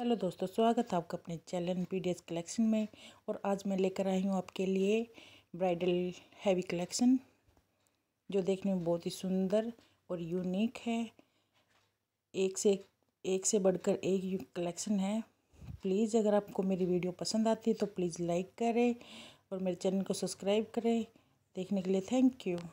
hello दोस्तों स्वागत है आपका अपने चैनल एस कलेक्शन में और आज मैं लेकर आई हूँ आपके लिए ब्राइडल हैवी कलेक्शन जो देखने में बहुत ही सुंदर और यूनिक है एक से एक, एक से बढ़कर एक कलेक्शन है प्लीज़ अगर आपको मेरी वीडियो पसंद आती है तो प्लीज़ लाइक करें और मेरे चैनल को सब्सक्राइब करें देखने के लिए थैंक यू